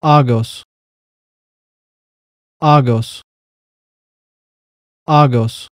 Argos Argos Argos